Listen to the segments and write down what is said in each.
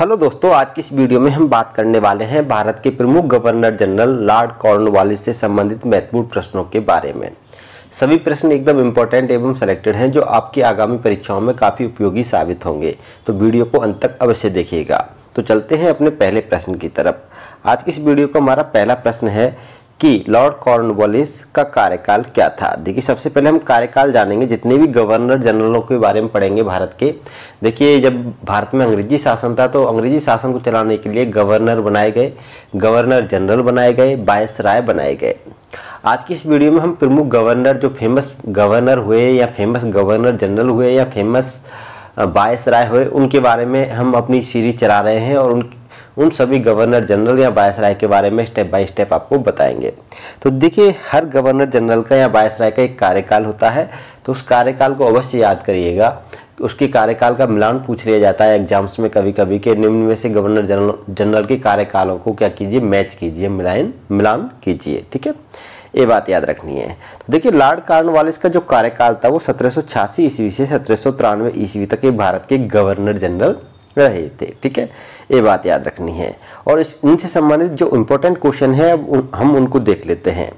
hello दोस्तों आज की इस वीडियो में हम बात करने वाले हैं भारत के प्रमुख गवर्नर जनरल लॉर्ड कॉर्नवालिस से संबंधित महत्वपूर्ण प्रश्नों के बारे में सभी प्रश्न एकदम इम्पोर्टेंट एवं सेलेक्टेड हैं जो आपकी आगामी परीक्षाओं में काफ़ी उपयोगी साबित होंगे तो वीडियो को अंत तक अवश्य देखिएगा तो चलते हैं अपने पहले प्रश्न की तरफ आज की इस वीडियो का हमारा पहला प्रश्न है कि लॉर्ड कॉर्नवालिस का कार्यकाल क्या था देखिए सबसे पहले हम कार्यकाल जानेंगे जितने भी गवर्नर जनरलों के बारे में पढ़ेंगे भारत के देखिए जब भारत में अंग्रेजी शासन था तो अंग्रेजी शासन को चलाने के लिए गवर्नर बनाए गए गवर्नर जनरल बनाए गए बायस राय बनाए गए आज की इस वीडियो में हम प्रमुख गवर्नर जो फेमस गवर्नर हुए या फेमस गवर्नर जनरल हुए या फेमस बायस राय हुए उनके बारे में हम अपनी सीरीज चला रहे हैं और उन उन सभी गवर्नर जनरल या वायसराय के बारे में स्टेप बाय स्टेप आपको बताएंगे तो देखिए हर गवर्नर जनरल का या वायसराय का एक कार्यकाल होता है तो उस कार्यकाल को अवश्य याद करिएगा उसके कार्यकाल का मिलान पूछ लिया जाता है एग्जाम्स में कभी कभी के निम्न में से गवर्नर जनरल जनरल के कार्यकालों को क्या कीजिए मैच कीजिए मिलान मिलान कीजिए ठीक है ये बात याद रखनी है तो देखिए लॉर्ड कार्न का जो कार्यकाल था वो सत्रह ईस्वी से सत्रह ईस्वी तक ये भारत के गवर्नर जनरल रहे थे ठीक है ये बात याद रखनी है और इस इनसे संबंधित जो इम्पोर्टेंट क्वेश्चन है अब हम उनको देख लेते हैं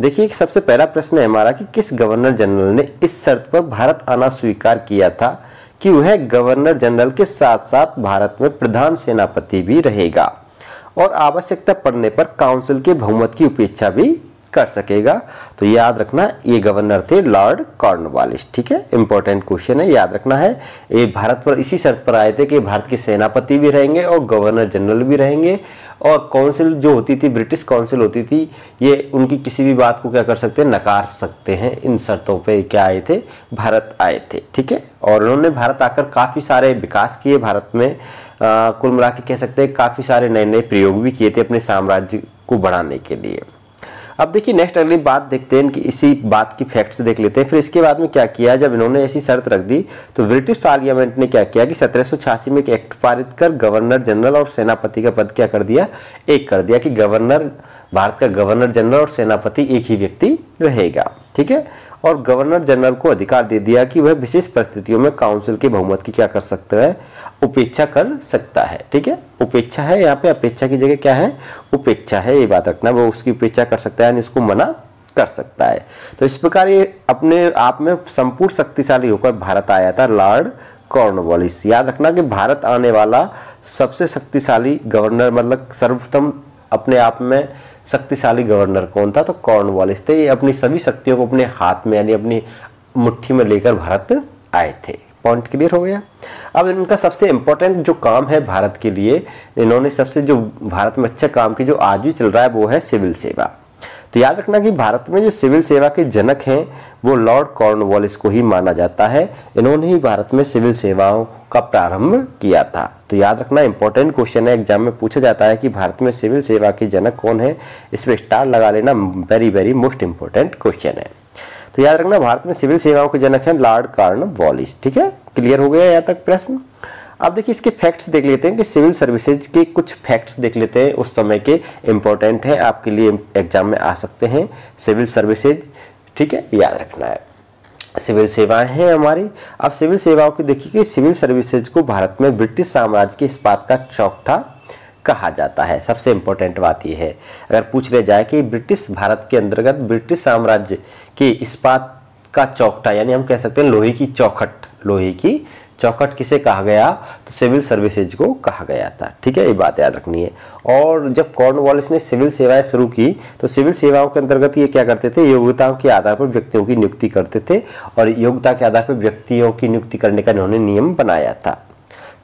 देखिए सबसे पहला प्रश्न है हमारा कि किस गवर्नर जनरल ने इस शर्त पर भारत आना स्वीकार किया था कि वह गवर्नर जनरल के साथ साथ भारत में प्रधान सेनापति भी रहेगा और आवश्यकता पड़ने पर काउंसिल के बहुमत की उपेक्षा भी कर सकेगा तो याद रखना ये गवर्नर थे लॉर्ड कॉर्नवालिस ठीक है इंपॉर्टेंट क्वेश्चन है याद रखना है ये भारत पर इसी शर्त पर आए थे कि भारत के सेनापति भी रहेंगे और गवर्नर जनरल भी रहेंगे और काउंसिल जो होती थी ब्रिटिश काउंसिल होती थी ये उनकी किसी भी बात को क्या कर सकते हैं नकार सकते हैं इन शर्तों पे क्या आए थे भारत आए थे ठीक है और उन्होंने भारत आकर काफ़ी सारे विकास किए भारत में आ, कुल मिला के कह सकते हैं काफ़ी सारे नए नए प्रयोग भी किए थे अपने साम्राज्य को बढ़ाने के लिए अब देखिए नेक्स्ट अगली बात देखते हैं कि इसी बात की फैक्ट्स देख लेते हैं फिर इसके बाद में क्या किया जब इन्होंने ऐसी शर्त रख दी तो ब्रिटिश पार्लियामेंट ने क्या किया कि सत्रह में एक एक्ट पारित कर गवर्नर जनरल और सेनापति का पद क्या कर दिया एक कर दिया कि गवर्नर भारत का गवर्नर जनरल और सेनापति एक ही व्यक्ति रहेगा ठीक है और गवर्नर जनरल को अधिकार दे दिया कि वह विशेष परिस्थितियों में काउंसिल के बहुमत की क्या कर सकता है उपेक्षा कर सकता है ठीक है उपेक्षा है यहाँ पे अपेक्षा की जगह क्या है उपेक्षा है ये बात रखना वो उसकी उपेक्षा कर सकता है यानी उसको मना कर सकता है तो इस प्रकार ये अपने आप में संपूर्ण शक्तिशाली होकर भारत आया था लॉर्ड कॉर्नवॉलिस याद रखना कि भारत आने वाला सबसे शक्तिशाली गवर्नर मतलब सर्वप्रथम अपने आप में शक्तिशाली गवर्नर कौन था तो कॉर्नवालिस थे ये अपनी सभी शक्तियों को अपने हाथ में यानी अपनी मुट्ठी में लेकर भारत आए थे पॉइंट क्लियर हो गया अब इनका सबसे इम्पोर्टेंट जो काम है भारत के लिए इन्होंने सबसे जो भारत में अच्छा काम की जो आज भी चल रहा है वो है सिविल सेवा तो याद रखना कि भारत में जो सिविल सेवा के जनक हैं वो लॉर्ड कॉर्नवालिस को ही माना जाता है इन्होंने ही भारत में सिविल सेवाओं का प्रारंभ किया था तो याद रखना इंपॉर्टेंट क्वेश्चन है एग्जाम में पूछा जाता है कि भारत में सिविल सेवा के जनक कौन है इस पर स्टार लगा लेना very very most important question है तो याद रखना भारत में सिविल सेवाओं के जनक हैं लॉर्ड कार्न वॉलिस ठीक है क्लियर हो गया यहाँ तक प्रश्न अब देखिए इसके फैक्ट्स देख लेते हैं कि सिविल सर्विसेज के कुछ फैक्ट्स देख लेते हैं उस समय के इम्पोर्टेंट हैं आपके लिए एग्जाम में आ सकते हैं सिविल सर्विसेज ठीक है याद रखना है सिविल सेवाएं हैं हमारी अब सिविल सेवाओं की देखिए कि सिविल सर्विसेज को भारत में ब्रिटिश साम्राज्य के इस्पात का चौक था कहा जाता है सबसे इम्पोर्टेंट बात यह है अगर पूछ लिया जाए कि ब्रिटिश भारत के अंतर्गत ब्रिटिश साम्राज्य के इस्पात का चौकटा यानी हम कह सकते हैं लोहे की चौखट लोहे की चौखट किसे कहा गया तो सिविल सर्विसेज को कहा गया था ठीक है ये बात याद रखनी है और जब कॉर्नवॉलिस ने सिविल सेवाएं शुरू की तो सिविल सेवाओं के अंतर्गत ये क्या करते थे योग्यताओं के आधार पर व्यक्तियों की नियुक्ति करते थे और योग्यता के आधार पर व्यक्तियों की नियुक्ति करने का इन्होंने नियम बनाया था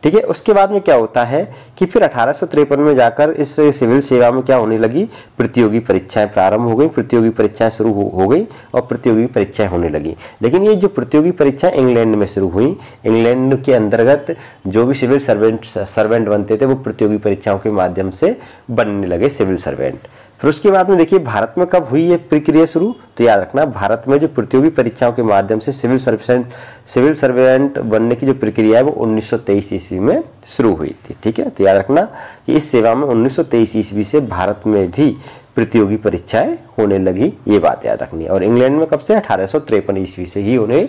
ठीक है उसके बाद में क्या होता है कि फिर अठारह में जाकर इस सिविल सेवा में क्या होने लगी प्रतियोगी परीक्षाएं प्रारंभ हो गई प्रतियोगी परीक्षाएं शुरू हो, गई और प्रतियोगी परीक्षाएं होने लगी लेकिन ये जो प्रतियोगी परीक्षाएं इंग्लैंड में शुरू हुई इंग्लैंड के अंतर्गत जो भी सिविल सर्वेंट सर्वेंट बनते थे वो प्रतियोगी परीक्षाओं के माध्यम से बनने लगे सिविल सर्वेंट फिर उसके बाद में देखिए भारत में कब हुई ये प्रक्रिया शुरू तो याद रखना भारत में जो प्रतियोगी परीक्षाओं के माध्यम से सिविल सर्विसेंट सिविल सर्वेंट बनने की जो प्रक्रिया है वो 1923 ईस्वी में शुरू हुई थी ठीक है तो याद रखना कि इस सेवा में 1923 ईस्वी से भारत में भी प्रतियोगी परीक्षाएं होने लगी ये बात याद रखनी है और इंग्लैंड में कब से अठारह ईस्वी से ही होने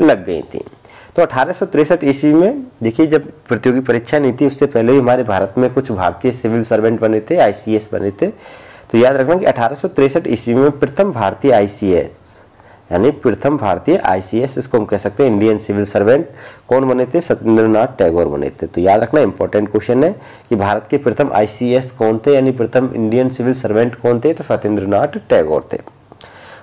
लग गई थी तो अठारह ईस्वी में देखिए जब प्रतियोगी परीक्षा नहीं थी उससे पहले ही हमारे भारत में कुछ भारतीय सिविल सर्वेंट बने थे आई बने थे तो याद रखना कि अठारह ईस्वी में प्रथम भारतीय आईसीएस यानी प्रथम भारतीय आईसीएस इसको हम कह सकते हैं इंडियन सिविल सर्वेंट कौन बने थे सत्येंद्रनाथ टैगोर बने थे तो याद रखना इंपॉर्टेंट क्वेश्चन है कि भारत के प्रथम आईसीएस कौन थे यानी प्रथम इंडियन सिविल सर्वेंट कौन थे तो सत्येंद्रनाथ टैगोर थे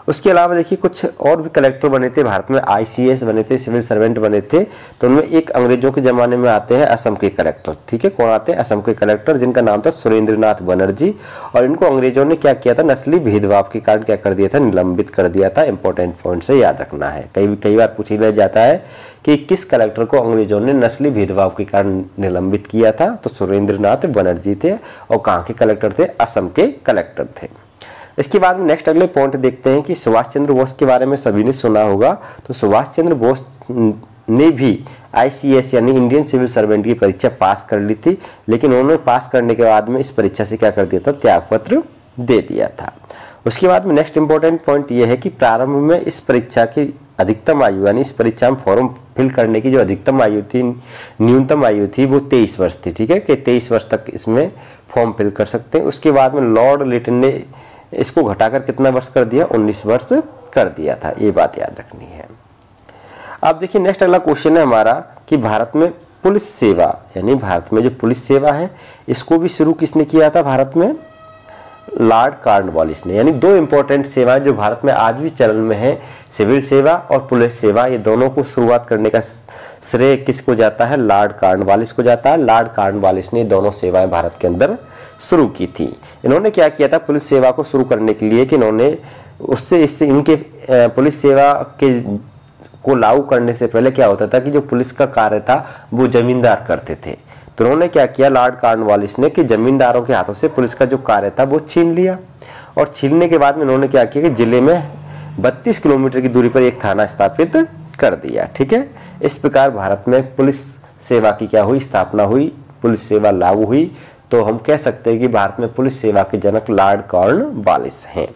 उसके अलावा देखिए कुछ और भी कलेक्टर बने थे भारत में आईसीएस बने थे सिविल सर्वेंट बने थे तो उनमें एक अंग्रेजों के ज़माने में आते हैं असम के कलेक्टर ठीक है कौन आते हैं असम के कलेक्टर जिनका नाम था सुरेंद्र नाथ बनर्जी और इनको अंग्रेजों ने क्या किया था नस्ली भेदभाव के कारण क्या कर दिया था निलंबित कर दिया था इंपॉर्टेंट पॉइंट से याद रखना है कई कई बार लिया जाता है कि किस कलेक्टर को अंग्रेजों ने नस्ली भेदभाव के कारण निलंबित किया था तो सुरेंद्र नाथ बनर्जी थे और कहाँ के कलेक्टर थे असम के कलेक्टर थे इसके बाद में नेक्स्ट अगले पॉइंट देखते हैं कि सुभाष चंद्र बोस के बारे में सभी ने सुना होगा तो सुभाष चंद्र बोस ने भी आईसीएस यानी इंडियन सिविल सर्वेंट की परीक्षा पास कर ली थी लेकिन उन्होंने पास करने के बाद में इस परीक्षा से क्या कर दिया था त्यागपत्र दे दिया था उसके बाद में नेक्स्ट इंपॉर्टेंट पॉइंट ये है कि प्रारंभ में इस परीक्षा की अधिकतम आयु यानी इस परीक्षा में फॉर्म फिल करने की जो अधिकतम आयु थी न्यूनतम आयु थी वो तेईस वर्ष थी ठीक है कि तेईस वर्ष तक इसमें फॉर्म फिल कर सकते हैं उसके बाद में लॉर्ड लिटन ने इसको घटाकर कितना वर्ष कर दिया 19 वर्ष कर दिया था ये बात याद रखनी है अब देखिए नेक्स्ट अगला क्वेश्चन है हमारा कि भारत में पुलिस सेवा यानी भारत में जो पुलिस सेवा है इसको भी शुरू किसने किया था भारत में लॉर्ड कार्नवालिस ने यानी दो इम्पोर्टेंट सेवाएं जो भारत में आज भी चलन में हैं सिविल सेवा और पुलिस सेवा ये दोनों को शुरुआत करने का श्रेय किसको जाता है लॉर्ड कार्नवालिस को जाता है लॉर्ड कार्नवालिस ने दोनों सेवाएं भारत के अंदर शुरू की थी इन्होंने क्या किया था पुलिस सेवा को शुरू करने के लिए कि इन्होंने उससे इससे इनके पुलिस सेवा के को लागू करने से पहले क्या होता था कि जो पुलिस का कार्य था वो जमींदार करते थे तो उन्होंने क्या किया लॉर्ड कार्नवालिस ने कि जमींदारों के हाथों से पुलिस का जो कार्य था वो छीन लिया और छीनने के बाद में उन्होंने क्या किया कि जिले में 32 किलोमीटर की दूरी पर एक थाना स्थापित कर दिया ठीक है इस प्रकार भारत में पुलिस सेवा की क्या हुई स्थापना हुई पुलिस सेवा लागू हुई तो हम कह सकते हैं कि भारत में पुलिस सेवा के जनक लॉर्ड कॉर्न वालिस हैं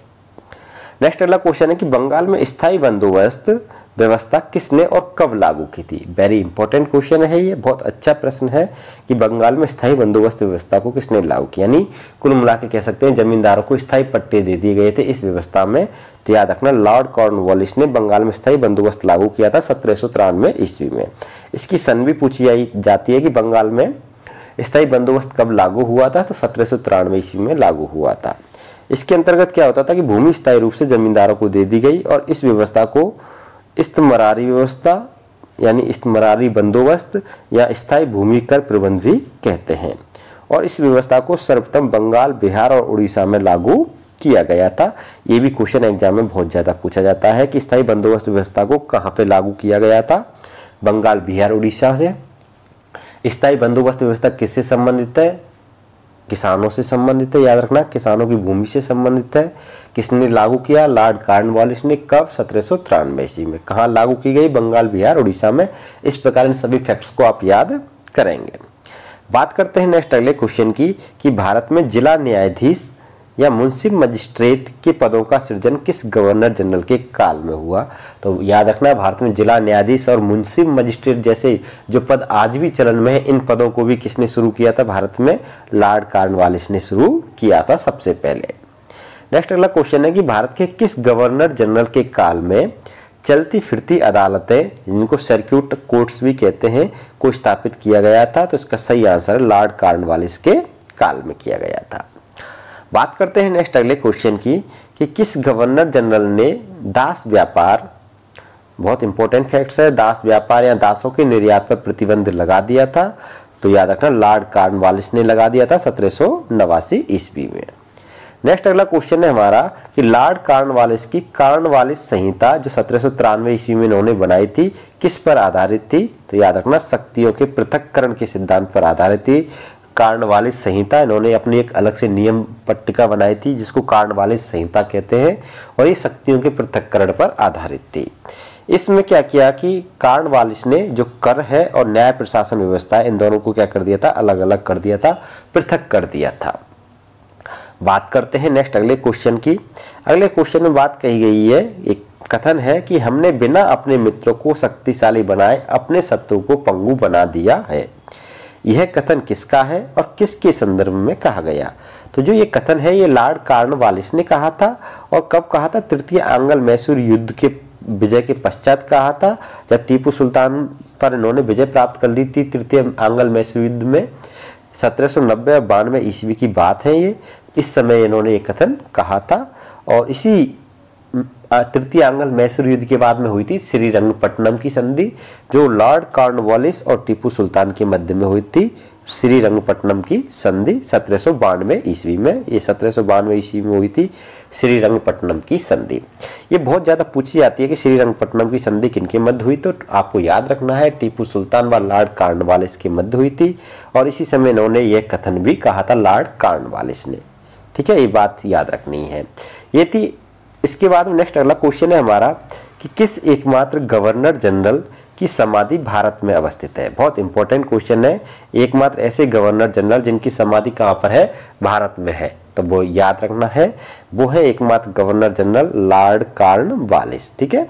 नेक्स्ट अगला क्वेश्चन है कि बंगाल में स्थायी बंदोबस्त व्यवस्था किसने और कब लागू की थी वेरी इंपॉर्टेंट क्वेश्चन है ये बहुत अच्छा प्रश्न है कि बंगाल में स्थायी बंदोबस्त व्यवस्था को किसने लागू किया यानी कुल मिला के कह सकते हैं जमींदारों को स्थायी पट्टे दे दिए गए थे इस व्यवस्था में तो याद रखना लॉर्ड कॉर्नवॉलिस ने बंगाल में स्थायी बंदोबस्त लागू किया था सत्रह सौ तिरानवे ईस्वी में इसकी सन भी पूछी जाती है कि बंगाल में स्थायी बंदोबस्त कब लागू हुआ था तो सत्रह सौ तिरानवे ईस्वी में लागू हुआ था इसके अंतर्गत क्या होता था कि भूमि स्थायी रूप से जमींदारों को दे दी गई और इस व्यवस्था को इस्तमरारी व्यवस्था यानी इस्तमरारी बंदोबस्त या स्थायी भूमि कर प्रबंध भी कहते हैं और इस व्यवस्था को सर्वप्रथम बंगाल बिहार और उड़ीसा में लागू किया गया था ये भी क्वेश्चन एग्जाम में बहुत ज़्यादा पूछा जाता है कि स्थायी बंदोबस्त व्यवस्था को कहाँ पे लागू किया गया था बंगाल बिहार उड़ीसा से स्थायी बंदोबस्त व्यवस्था किससे संबंधित है किसानों से संबंधित है याद रखना किसानों की भूमि से संबंधित है किसने लागू किया लॉर्ड कार्नवालिस ने कब सत्रह सौ तिरानवे ईस्वी में कहाँ लागू की गई बंगाल बिहार उड़ीसा में इस प्रकार इन सभी फैक्ट्स को आप याद करेंगे बात करते हैं नेक्स्ट अगले क्वेश्चन की कि भारत में जिला न्यायाधीश या मुंसिफ मजिस्ट्रेट के पदों का सृजन किस गवर्नर जनरल के काल में हुआ तो याद रखना भारत में जिला न्यायाधीश और मुंसिफ मजिस्ट्रेट जैसे जो पद आज भी चलन में है इन पदों को भी किसने शुरू किया था भारत में लॉर्ड कार्नवालिस ने शुरू किया था सबसे पहले नेक्स्ट अगला क्वेश्चन है कि भारत के किस गवर्नर जनरल के काल में चलती फिरती अदालतें जिनको सर्क्यूट कोर्ट्स भी कहते हैं को स्थापित किया गया था तो इसका सही आंसर लॉर्ड कार्नवालिस के काल में किया गया था बात करते हैं नेक्स्ट अगले क्वेश्चन की कि किस गवर्नर जनरल ने दास व्यापार बहुत इंपॉर्टेंट फैक्ट्स है दास व्यापार या दासों के निर्यात पर प्रतिबंध लगा दिया था तो याद रखना लॉर्ड कार्नवालिस ने लगा दिया था सत्रह ईस्वी में नेक्स्ट अगला क्वेश्चन है हमारा कि लॉर्ड कार्नवालिस की कार्नवालिस संहिता जो सत्रह ईस्वी में इन्होंने बनाई थी किस पर आधारित थी तो याद रखना शक्तियों के पृथककरण के सिद्धांत पर आधारित थी कारण वाले संहिता इन्होंने अपने एक अलग से नियम पट्टिका बनाई थी जिसको कारण वाले संहिता कहते हैं और ये शक्तियों के पृथककरण पर आधारित थी इसमें क्या किया कि कारण वालिस ने जो कर है और न्याय प्रशासन व्यवस्था इन दोनों को क्या कर दिया था अलग अलग कर दिया था पृथक कर दिया था बात करते हैं नेक्स्ट अगले क्वेश्चन की अगले क्वेश्चन में बात कही गई है एक कथन है कि हमने बिना अपने मित्रों को शक्तिशाली बनाए अपने शत्रु को पंगु बना दिया है यह कथन किसका है और किसके संदर्भ में कहा गया तो जो ये कथन है ये लॉर्ड वालिस ने कहा था और कब कहा था तृतीय आंगल मैसूर युद्ध के विजय के पश्चात कहा था जब टीपू सुल्तान पर इन्होंने विजय प्राप्त कर ली थी तृतीय आंगल मैसूर युद्ध में सत्रह सौ नब्बे और बानवे ईस्वी की बात है ये इस समय इन्होंने ये कथन कहा था और इसी तृतीय आंगल मैसूर युद्ध के बाद में हुई थी श्रीरंगपट्टनम की संधि जो लॉर्ड कार्नवालिस और टीपू सुल्तान के मध्य में हुई थी श्रीरंगपट्टनम की संधि सत्रह सौ बानवे ईस्वी में ये सत्रह सौ बानवे ईस्वी में हुई थी श्रीरंगपट्टनम की संधि ये बहुत ज़्यादा पूछी जाती है कि श्रीरंगपट्टनम की संधि किनके मध्य हुई तो आपको याद रखना है टीपू सुल्तान व लॉर्ड कार्नवालिस के मध्य हुई थी और इसी समय इन्होंने यह कथन भी कहा था लॉर्ड कार्नवालिस ने ठीक है ये बात याद रखनी है ये थी इसके बाद में नेक्स्ट अगला क्वेश्चन है हमारा कि किस एकमात्र गवर्नर जनरल की समाधि भारत में अवस्थित है बहुत इंपॉर्टेंट क्वेश्चन है एकमात्र ऐसे गवर्नर जनरल जिनकी समाधि कहाँ पर है भारत में है तो वो याद रखना है वो है एकमात्र governor general lord Cornwallis ठीक है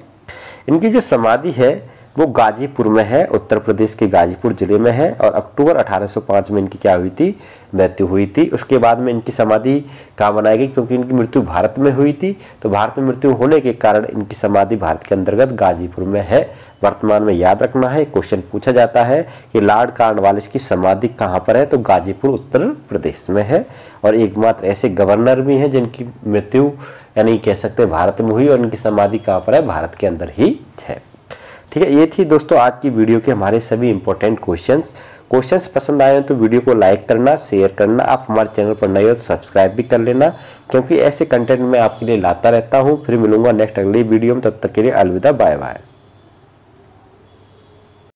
इनकी जो समाधि है वो गाजीपुर में है उत्तर प्रदेश के गाजीपुर ज़िले में है और अक्टूबर 1805 में इनकी क्या हुई थी मृत्यु हुई थी उसके बाद में इनकी समाधि कहाँ बनाई गई क्योंकि इनकी मृत्यु भारत में हुई थी तो भारत में मृत्यु होने के कारण इनकी समाधि भारत के अंतर्गत गाजीपुर में है वर्तमान में याद रखना है क्वेश्चन पूछा जाता है कि लॉर्ड कार्नवालिस की समाधि कहाँ पर है तो गाजीपुर उत्तर प्रदेश में है और एकमात्र ऐसे गवर्नर भी हैं जिनकी मृत्यु यानी कह सकते हैं भारत में हुई और इनकी समाधि कहाँ पर है भारत के अंदर ही है ठीक है ये थी दोस्तों आज की वीडियो के हमारे सभी इंपॉर्टेंट क्वेश्चंस क्वेश्चंस पसंद आए तो वीडियो को लाइक करना शेयर करना आप हमारे चैनल पर नए हो तो सब्सक्राइब भी कर लेना क्योंकि ऐसे कंटेंट मैं आपके लिए लाता रहता हूँ फिर मिलूंगा नेक्स्ट अगली वीडियो में तब तक के लिए अलविदा बाय बाय